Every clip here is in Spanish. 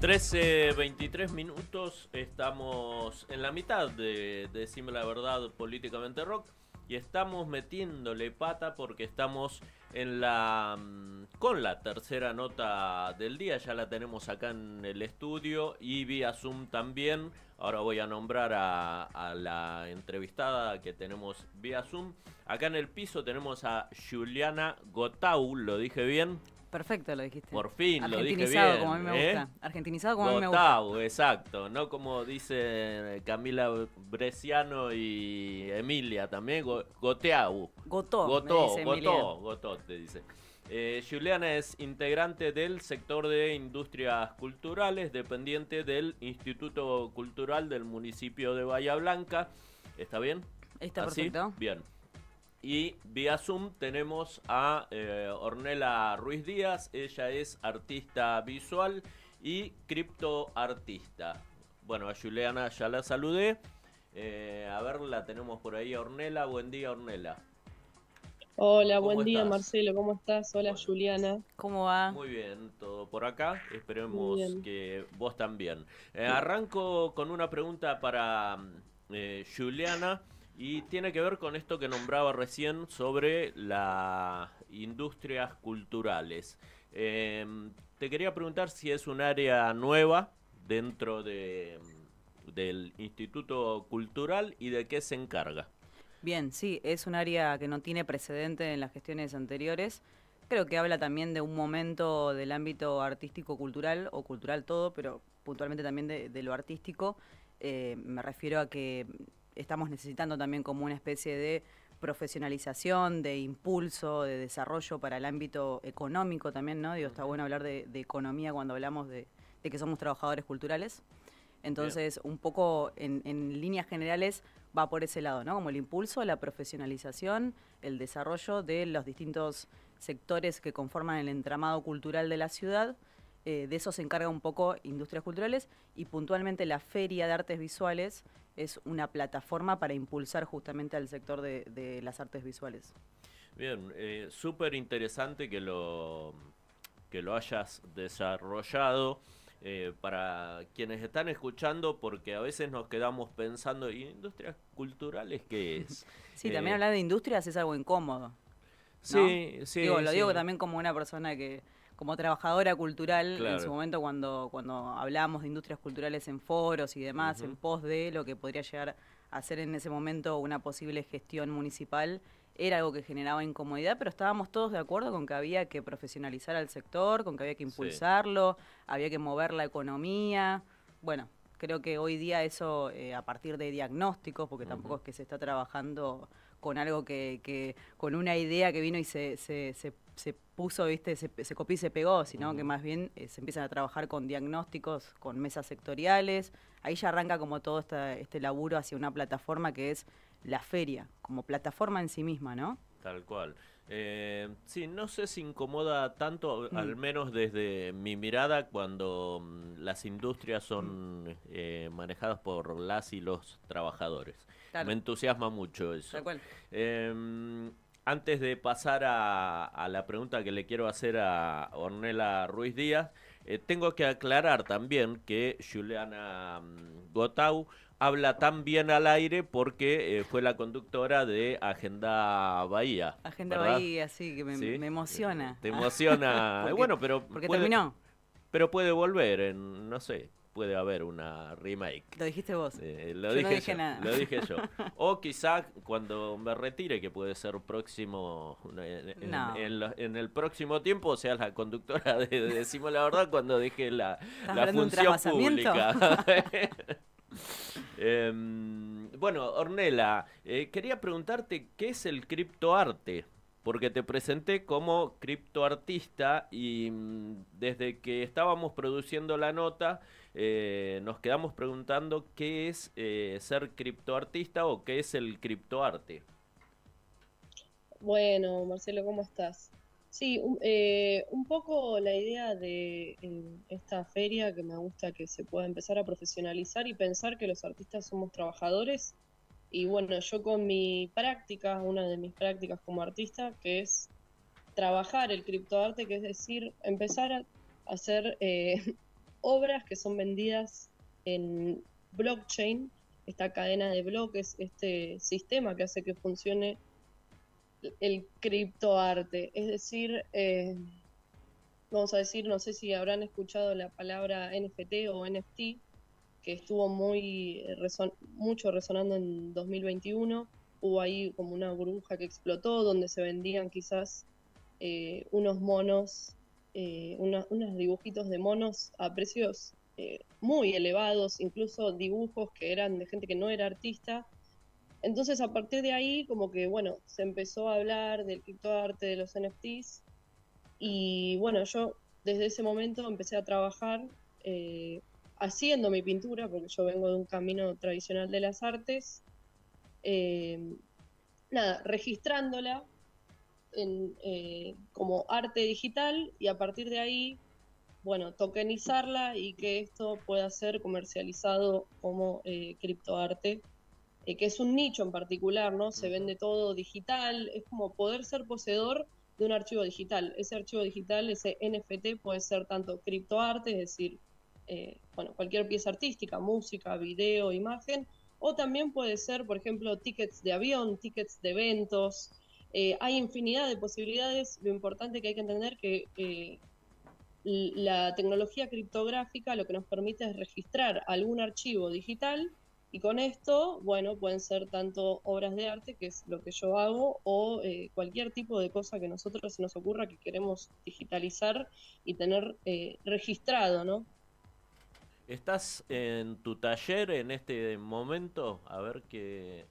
13.23 minutos, estamos en la mitad de, Decime la Verdad Políticamente Rock y estamos metiéndole pata porque estamos en la mm, con la tercera nota del día, ya la tenemos acá en el estudio y vía Zoom también. Ahora voy a nombrar a, a la entrevistada que tenemos vía Zoom. Acá en el piso tenemos a Juliana Gotau, lo dije bien. Perfecto, lo dijiste. Por fin, lo dije bien. Argentinizado como a mí me ¿eh? gusta. Argentinizado como a mí me gusta. exacto. No como dice Camila Bresciano y Emilia también. Goteau. Gotó. Gotó, Gotó, Gotó, te dice. Eh, Juliana es integrante del sector de industrias culturales, dependiente del Instituto Cultural del municipio de Bahía Blanca. ¿Está bien? Está perfecto. Bien. Y vía Zoom tenemos a eh, Ornella Ornela Ruiz Díaz, ella es artista visual y criptoartista. Bueno, a Juliana ya la saludé. Eh, a ver, la tenemos por ahí, Ornela. Buen día, Ornela. Hola, buen día, Marcelo. ¿Cómo estás? Hola, Juliana. ¿Cómo va? Muy bien, todo por acá. Esperemos que vos también. Eh, arranco con una pregunta para mm, Juliana. Y tiene que ver con esto que nombraba recién sobre las industrias culturales. Em, te quería preguntar si es un área nueva dentro del Instituto Cultural y de qué se encarga. Bien, sí, es un área que no tiene precedente en las gestiones anteriores. Creo que habla también de un momento del ámbito artístico-cultural o cultural todo, pero puntualmente también de, lo artístico. Eh, me refiero a que estamos necesitando también como una especie de profesionalización, de impulso, de desarrollo para el ámbito económico también, ¿no? Digo, está bueno hablar de, economía cuando hablamos de, que somos trabajadores culturales. Entonces, un poco en, líneas generales va por ese lado, ¿no? Como el impulso, la profesionalización, el desarrollo de los distintos sectores que conforman el entramado cultural de la ciudad. Eh, de eso se encarga un poco Industrias Culturales y puntualmente la Feria de Artes Visuales, es una plataforma para impulsar justamente al sector de, las artes visuales. Bien, eh, súper interesante que lo, que lo hayas desarrollado. Eh, para quienes están escuchando, porque a veces nos quedamos pensando, ¿y industrias culturales qué es? Sí, también eh, hablar de industrias es algo incómodo. Sí, sí. lo digo también como una persona que, como trabajadora cultural en su momento cuando, cuando hablábamos de industrias culturales en foros y demás, en pos de lo que podría llegar a ser en ese momento una posible gestión municipal, era algo que generaba incomodidad, pero estábamos todos de acuerdo con que había que profesionalizar al sector, con que había que impulsarlo, había que mover la economía. Bueno, creo que hoy día eso, eh, a partir de diagnósticos, porque tampoco es que se está trabajando con algo que, con una idea que vino y se, se, puso, viste, se, copió y se pegó, sino que más bien eh, se empiezan a trabajar con diagnósticos, con mesas sectoriales. Ahí ya arranca como todo este laburo hacia una plataforma que es la feria, como plataforma en sí misma, ¿no? Tal cual. Eh, sí, no sé si incomoda tanto, mm. al menos desde mi mirada, cuando mm, las industrias son mm. eh, manejadas por las y los trabajadores. Me entusiasma mucho eso. Em, antes de pasar a, a, la pregunta que le quiero hacer a Ornela Ruiz Díaz, eh, tengo que aclarar también que Juliana Gotau habla tan bien al aire porque eh, fue la conductora de Agenda Bahía. Agenda Bahía, sí, que me, emociona. Te emociona. bueno, pero. Porque terminó. Pero puede volver, no sé, puede haber una remake. Lo dijiste vos. Eh, lo dije, no dije yo, nada. Lo dije yo. O quizá cuando me retire, que puede ser próximo, en, no. en, el próximo tiempo, o sea, la conductora de, Decimos la Verdad, cuando dije la, la función pública. Em, bueno, Ornella, eh, quería preguntarte qué es el criptoarte, porque te presenté como criptoartista y mm, desde que estábamos produciendo la nota eh, nos quedamos preguntando qué es eh, ser criptoartista o qué es el criptoarte. Bueno, Marcelo, ¿cómo estás? Sí, eh, un poco la idea de esta feria que me gusta que se pueda empezar a profesionalizar y pensar que los artistas somos trabajadores. Y bueno, yo con mi práctica, una de mis prácticas como artista, que es trabajar el criptoarte, que es decir, empezar a hacer eh, obras que son vendidas en blockchain, esta cadena de bloques, este sistema que hace que funcione el criptoarte. Es decir, eh, vamos a decir, no sé si habrán escuchado la palabra NFT o NFT, que estuvo muy eh, mucho resonando en 2021. Hubo ahí como una burbuja que explotó, donde se vendían quizás eh, unos monos, unos dibujitos de monos a precios muy elevados, incluso dibujos que eran de gente que no era artista entonces, a partir de ahí, como que, bueno, se empezó a hablar del criptoarte, de los NFTs. Y bueno, yo desde ese momento empecé a trabajar eh, haciendo mi pintura, porque yo vengo de un camino tradicional de las artes. Eh, nada, registrándola eh, como arte digital y a partir de ahí, bueno, tokenizarla y que esto pueda ser comercializado como criptoarte eh, que es un nicho en particular, ¿no? Se vende todo digital, es como poder ser poseedor de un archivo digital. Ese archivo digital, ese NFT, puede ser tanto criptoarte, es decir, eh, bueno, cualquier pieza artística, música, video, imagen, o también puede ser, por ejemplo, tickets de avión, tickets de eventos. Eh, hay infinidad de posibilidades. Lo importante que hay que entender que la tecnología criptográfica lo que nos permite es registrar algún archivo digital y con esto, bueno, pueden ser tanto obras de arte, que es lo que yo hago, o eh, cualquier tipo de cosa que nosotros se nos ocurra que queremos digitalizar y tener eh, registrado, ¿no? ¿Estás en tu taller en este momento? A ver qué...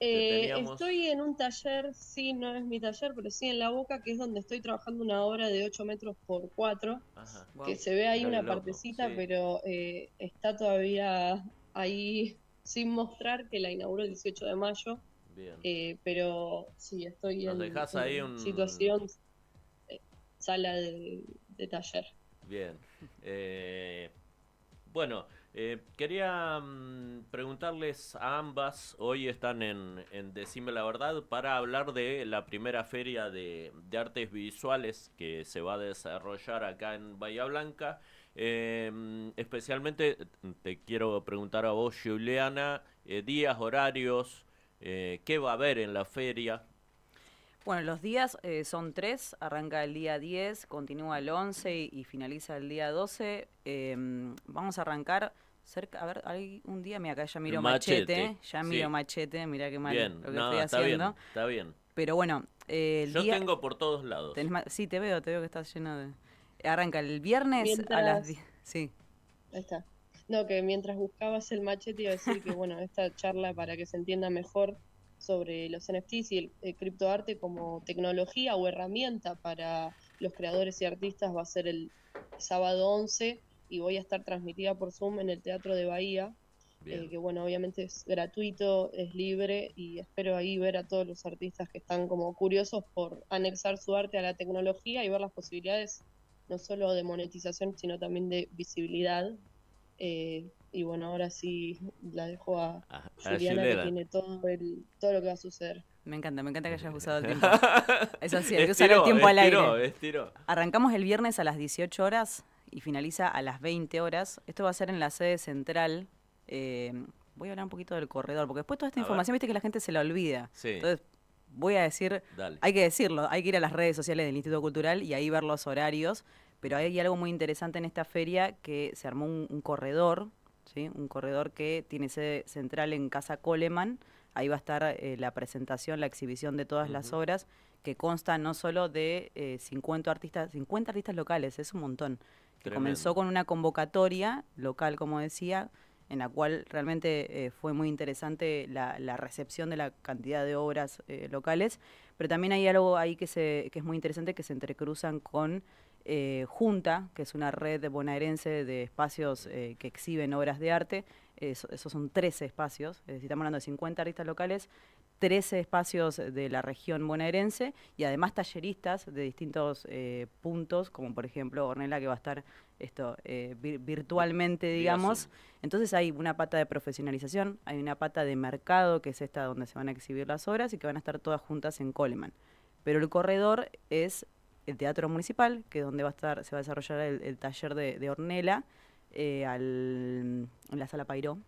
Eh, estoy en un taller, sí, no es mi taller, pero sí en La Boca, que es donde estoy trabajando una obra de 8 metros por 4, que se ve ahí una partecita, pero está todavía ahí sin mostrar que la inauguró el 18 de mayo. Eh, pero sí, estoy en, situación eh, sala de, taller. Bien. Eh, bueno, quería mm, preguntarles a ambas, hoy están en, Decime la Verdad, para hablar de la primera feria de, de artes visuales que se va a desarrollar acá en Bahía Blanca. Em, especialmente te quiero preguntar a vos, Juliana, eh, días, horarios, eh, qué va a haber en la feria. Bueno, los días eh, son tres, arranca el día 10, continúa el 11 y, finaliza el día 12. Em, vamos a arrancar cerca, a ver, hay un día, mira, acá ya miro machete, ya miro machete, mira qué mal lo que estoy está haciendo. Bien, está bien. Pero bueno, el Yo tengo por todos lados. sí, te veo, te veo que estás lleno de... Arranca el viernes a las 10. Sí. Ahí está. No, que mientras buscabas el machete iba a decir que, bueno, esta charla para que se entienda mejor sobre los NFTs y el, eh, criptoarte como tecnología o herramienta para los creadores y artistas va a ser el sábado 11 y voy a estar transmitida por Zoom en el Teatro de Bahía, eh, que bueno, obviamente es gratuito, es libre y espero ahí ver a todos los artistas que están como curiosos por anexar su arte a la tecnología y ver las posibilidades no solo de monetización, sino también de visibilidad. Eh, y bueno, ahora sí la dejo a, que tiene todo, todo lo que va a suceder. Me encanta, me encanta que hayas usado el tiempo. Es así, yo que el tiempo al aire. Arrancamos el viernes a las 18 horas y finaliza a las 20 horas. Esto va a ser en la sede central. Eh, voy a hablar un poquito del corredor, porque después toda esta información, viste que la gente se la olvida. Entonces, voy a decir, hay que decirlo, hay que ir a las redes sociales del Instituto Cultural y ahí ver los horarios pero hay algo muy interesante en esta feria que se armó un, corredor, ¿sí? un corredor que tiene sede central en Casa Coleman. Ahí va a estar eh, la presentación, la exhibición de todas las obras, que consta no solo de 50 eh, artistas, 50 artistas locales, es un montón. Que comenzó con una convocatoria local, como decía, en la cual realmente eh, fue muy interesante la, recepción de la cantidad de obras locales, pero también hay algo ahí que, se, que es muy interesante que se entrecruzan con eh, junta, que es una red bonaerense de espacios eh, que exhiben obras de arte. esos son 13 espacios, estamos hablando de 50 artistas locales, 13 espacios de la región bonaerense y además talleristas de distintos eh, puntos, como por ejemplo Ornella que va a estar esto virtualmente, digamos. Entonces hay una pata de profesionalización, hay una pata de mercado, que es esta donde se van a exhibir las obras y que van a estar todas juntas en Coleman. Pero el corredor es el Teatro Municipal, que es donde va a estar, se va a desarrollar el, taller de, de eh, al, en la sala Pairó.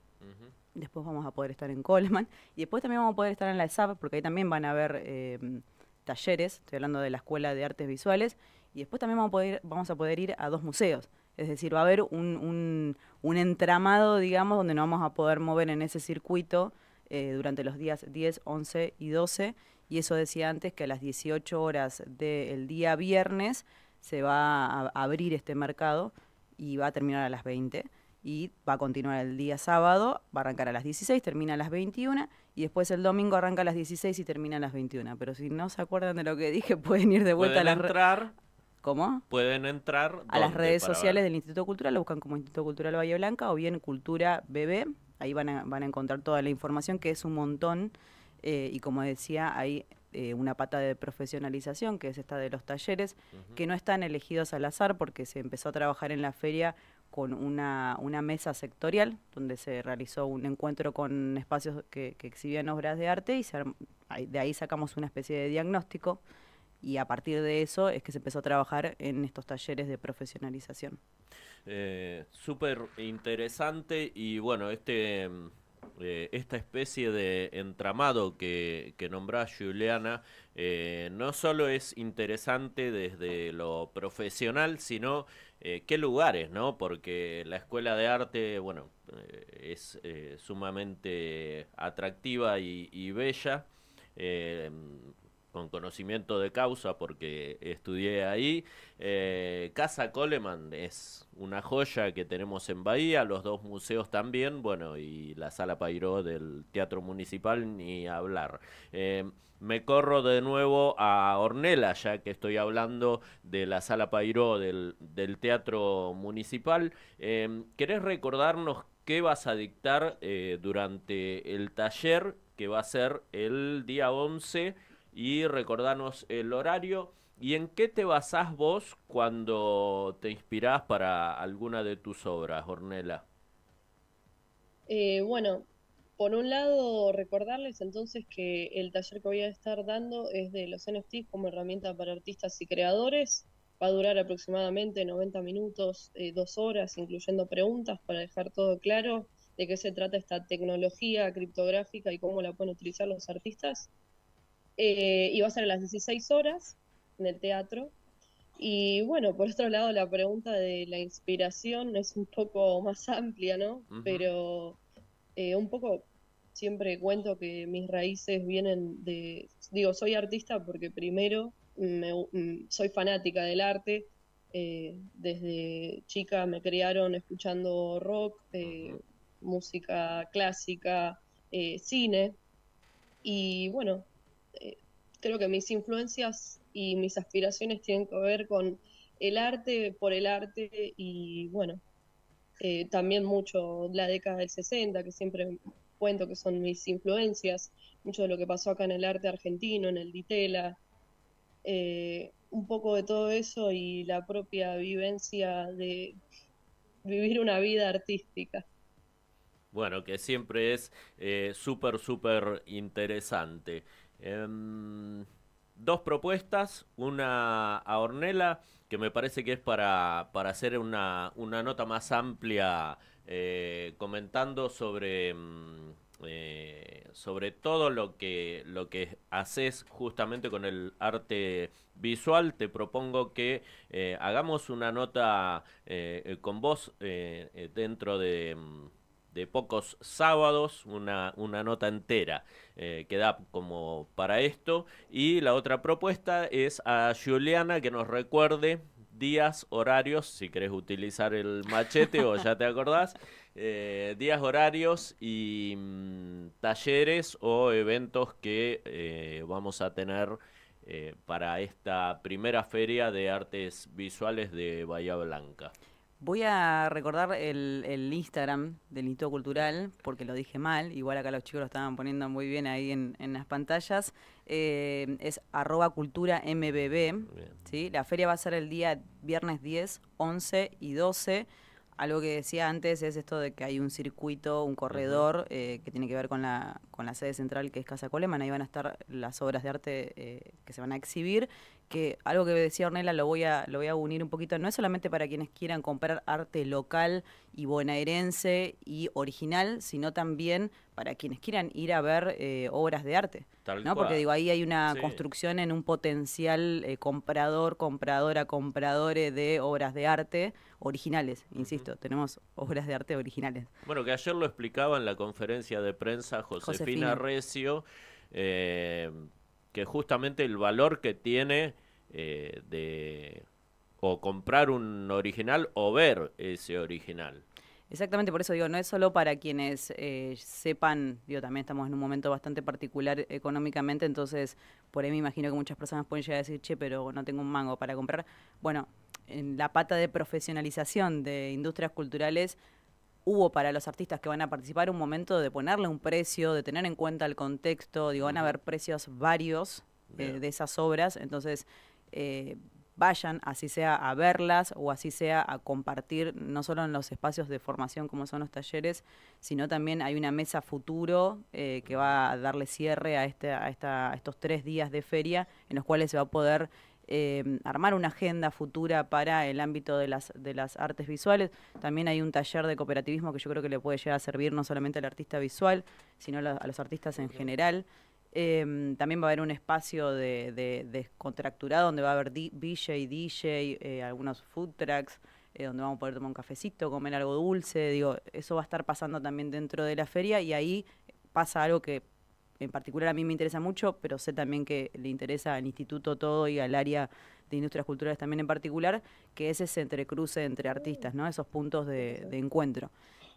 Después vamos a poder estar en Coleman. Y después también vamos a poder estar en la ESAP, porque ahí también van a haber em, talleres. Estoy hablando de la Escuela de Artes Visuales. Y después también vamos a poder, vamos a poder ir a dos museos. Es decir, va a haber un, un, un entramado, digamos, donde nos vamos a poder mover en ese circuito eh, durante los días 10, 11 y 12. Y eso decía antes que a las 18 horas del día viernes se va a abrir este mercado y va a terminar a las 20 y va a continuar el día sábado, va a arrancar a las 16, termina a las 21 y después el domingo arranca a las 16 y termina a las 21. Pero si no se acuerdan de lo que dije, pueden ir de vuelta a las entrar, ¿Cómo? Pueden entrar a las redes sociales del Instituto Cultural, lo buscan como Instituto Cultural Valle Blanca o bien Cultura BB Ahí van a, van a encontrar toda la información, que es un montón. Eh, y como decía, hay eh, una pata de profesionalización, que es esta de los talleres, que no están elegidos al azar porque se empezó a trabajar en la feria con una, mesa sectorial, donde se realizó un encuentro con espacios que, exhibían obras de arte y de ahí sacamos una especie de diagnóstico y a partir de eso es que se empezó a trabajar en estos talleres de profesionalización. Eh, súper interesante y bueno, este, eh, esta especie de entramado que, que nombrás Juliana eh, no solo es interesante desde lo profesional, sino qué lugares, ¿no? Porque la escuela de arte, bueno, es sumamente atractiva y, y bella con conocimiento de causa porque estudié ahí. Eh, Casa Coleman es una joya que tenemos en Bahía, los dos museos también, bueno, y la sala Pairó del Teatro Municipal, ni hablar. Eh, me corro de nuevo a Ornella, ya que estoy hablando de la sala Pairó del, Teatro Municipal. Eh, ¿Querés recordarnos qué vas a dictar durante el taller que va a ser el día 11? y recordarnos el horario. ¿Y en qué te basás vos cuando te inspirás para alguna de tus obras, Ornela? Eh, bueno, por un lado, recordarles entonces que el taller que voy a estar dando es de los NFTs como herramienta para artistas y creadores. Va a durar aproximadamente 90 minutos, eh, dos horas, incluyendo preguntas para dejar todo claro de qué se trata esta tecnología criptográfica y cómo la pueden utilizar los artistas. Eh, iba a ser a las 16 horas en el teatro. Y bueno, por otro lado, la pregunta de la inspiración es un poco más amplia, ¿no? Pero eh, un poco siempre cuento que mis raíces vienen de, digo, soy artista porque primero mm, soy fanática del arte. Eh, desde chica me criaron escuchando rock, eh, música clásica, cine. Y bueno, eh, creo que mis influencias y mis aspiraciones tienen que ver con el arte por el arte y bueno, eh, también mucho la década del 60, que siempre cuento que son mis influencias, mucho de lo que pasó acá en el arte argentino, en el Ditela, eh, un poco de todo eso y la propia vivencia de vivir una vida artística. Bueno, que siempre es eh, súper, súper interesante. Em, dos propuestas, una a Ornella, que me parece que es para, hacer una, nota más amplia eh, comentando sobre... Mm, eh, sobre todo lo que, lo que haces justamente con el arte visual, te propongo que hagamos una nota con vos dentro de mm, de pocos sábados, una, una nota entera eh, que da como para esto. Y la otra propuesta es a Juliana que nos recuerde días, horarios, si querés utilizar el machete o ya te acordás, eh, días, horarios y mm, talleres o eventos que eh, vamos a tener para esta primera feria de artes visuales de Bahía Blanca. Voy a recordar el, Instagram del Instituto Cultural, porque lo dije mal, igual acá los chicos lo estaban poniendo muy bien ahí en, las pantallas. Eh, es arroba cultura mbb. ¿sí? La feria va a ser el día viernes 10, 11 y 12. Algo que decía antes es esto de que hay un circuito, un corredor eh, que tiene que ver con la, con la sede central que es Casa Coleman. Ahí van a estar las obras de arte eh, que se van a exhibir que algo que decía Ornella lo voy a lo voy a unir un poquito, no es solamente para quienes quieran comprar arte local y bonaerense y original, sino también para quienes quieran ir a ver eh, obras de arte, ¿no? Porque digo, ahí hay una construcción en un potencial eh, comprador, compradora, compradores de obras de arte originales, insisto, tenemos obras de arte originales. Bueno, que ayer lo explicaba en la conferencia de prensa Josefina, Josefina. Recio, eh, que justamente el valor que tiene eh, de o comprar un original o ver ese original. Exactamente, por eso digo, no es solo para quienes eh, sepan, digo, también estamos en un momento bastante particular económicamente, entonces por ahí me imagino que muchas personas pueden llegar a decir, che, pero no tengo un mango para comprar. Bueno, en la pata de profesionalización de industrias culturales hubo para los artistas que van a participar un momento de ponerle un precio, de tener en cuenta el contexto, digo, van a haber precios varios eh, de, esas obras, entonces eh, vayan, así sea a verlas o así sea a compartir, no solo en los espacios de formación como son los talleres, sino también hay una mesa futuro eh, que va a darle cierre a, este, a estos tres días de feria en los cuales se va a poder Em, armar una agenda futura para el ámbito de las, de las artes visuales. También hay un taller de cooperativismo que yo creo que le puede llegar a servir no solamente al artista visual, sino a los, artistas en general. Em, también va a haber un espacio de, de, donde va a haber DJ, DJ, eh, algunos food trucks, eh, donde vamos a poder tomar un cafecito, comer algo dulce. Digo, eso va a estar pasando también dentro de la feria y ahí pasa algo que en particular a mí me interesa mucho, pero sé también que le interesa al instituto todo y al área de industrias culturales también en particular, que es ese entrecruce entre artistas, ¿no? Esos puntos de, encuentro.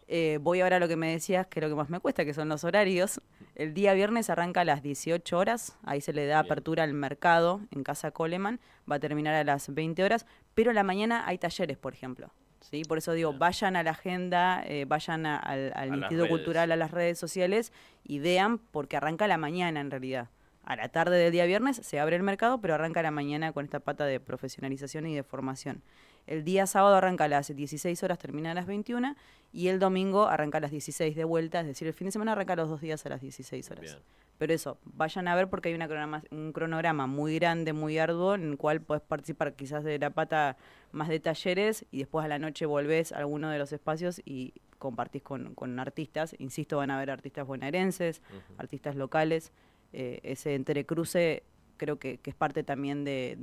Eh, voy ahora a lo que me decías, que es lo que más me cuesta, que son los horarios. El día viernes arranca a las 18 horas, ahí se le da apertura al mercado en Casa Coleman, va a terminar a las 20 horas, pero la mañana hay talleres, por ejemplo. ¿sí? Por eso digo, vayan a la agenda, eh, vayan al, Instituto Cultural, a las redes sociales y vean, porque arranca la mañana en realidad. A la tarde del día viernes se abre el mercado, pero arranca la mañana con esta pata de profesionalización y de formación. El día sábado arranca a las 16 horas, termina a las 21 y el domingo arranca a las 16 de vuelta, es decir, el fin de semana arranca los dos días a las 16 horas. Pero eso, vayan a ver porque hay un cronograma muy grande, muy arduo, en el cual podés participar quizás de la pata más de talleres y después a la noche volvés a alguno de los espacios y compartís con, artistas. Insisto, van a haber artistas bonaerenses, artistas locales. Eh, ese entrecruce creo que, es parte también de,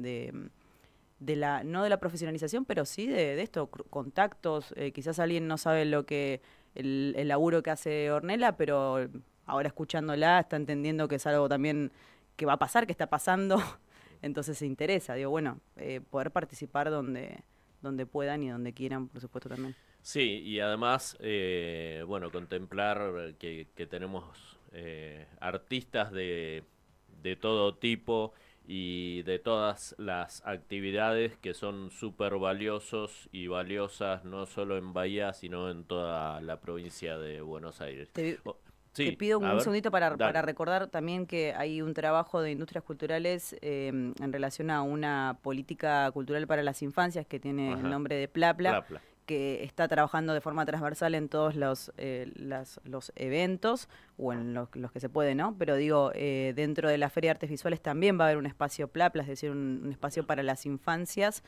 de, la, no de la profesionalización, pero sí de, estos esto, contactos. Eh, quizás alguien no sabe lo que el, el laburo que hace Ornella, pero ahora escuchándola está entendiendo que es algo también que va a pasar, que está pasando, entonces se interesa. Digo, bueno, eh, poder participar donde, donde puedan y donde quieran, por supuesto, también. Sí, y además, eh, bueno, contemplar que, tenemos eh, artistas de, de todo tipo y de todas las actividades que son súper valiosos y valiosas no solo en Bahía, sino en toda la provincia de Buenos Aires. Te pido un, segundito para, recordar también que hay un trabajo de industrias culturales em, en relación a una política cultural para las infancias que tiene el nombre de Plapla. que está trabajando de forma transversal en todos los, eh, los eventos o en los, que se puede, ¿no? Pero digo, eh, dentro de la Feria de Artes Visuales también va a haber un espacio PLAPLA, es decir, un espacio para las infancias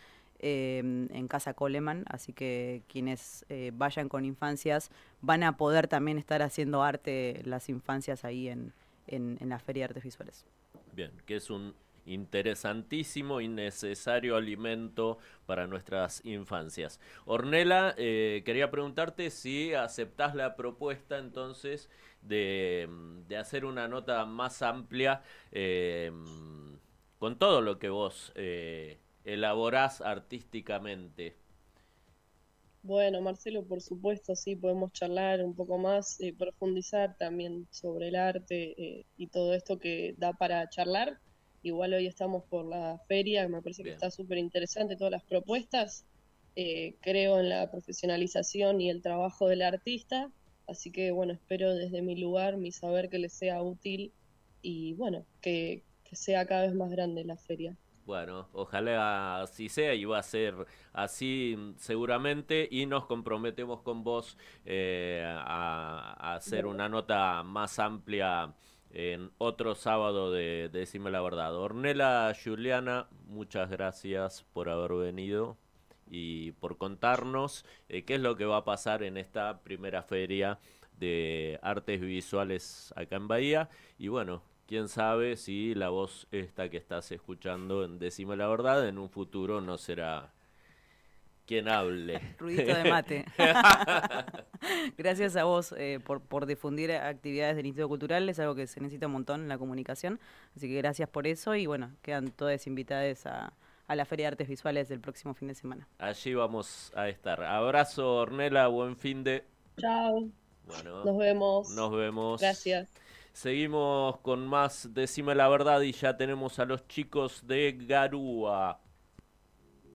Em, en Casa Coleman, así que quienes eh, vayan con infancias van a poder también estar haciendo arte las infancias ahí en, en, la Feria de Artes Visuales. Bien, que es un interesantísimo y necesario alimento para nuestras infancias. Ornela, eh, quería preguntarte si aceptás la propuesta entonces de, hacer una nota más amplia em, con todo lo que vos eh, elaborás artísticamente? Bueno, Marcelo, por supuesto, sí, podemos charlar un poco más, eh, profundizar también sobre el arte eh, y todo esto que da para charlar. Igual hoy estamos por la feria, me parece que está súper interesante todas las propuestas. Eh, creo en la profesionalización y el trabajo del artista, así que bueno, espero desde mi lugar, mi saber que le sea útil y bueno, que sea cada vez más grande la feria. Bueno, ojalá así sea y va a ser así mm, seguramente y nos comprometemos con vos eh, a, hacer una nota más amplia en otro sábado de, Decime la Verdad. Ornela Juliana, muchas gracias por haber venido y por contarnos eh, qué es lo que va a pasar en esta primera feria de artes visuales acá en Bahía y bueno, quién sabe si la voz esta que estás escuchando en Decime la Verdad en un futuro no será quien hable. Ruidito de mate. Gracias a vos eh, por, difundir actividades del Instituto Cultural, es algo que se necesita un montón en la comunicación, así que gracias por eso y bueno, quedan todas invitadas a, la Feria de Artes Visuales del próximo fin de semana. Allí vamos a estar. Abrazo, Ornella. buen fin de... Chao. nos vemos. Nos vemos. Gracias. Seguimos con más Decime la Verdad y ya tenemos a los chicos de Garúa.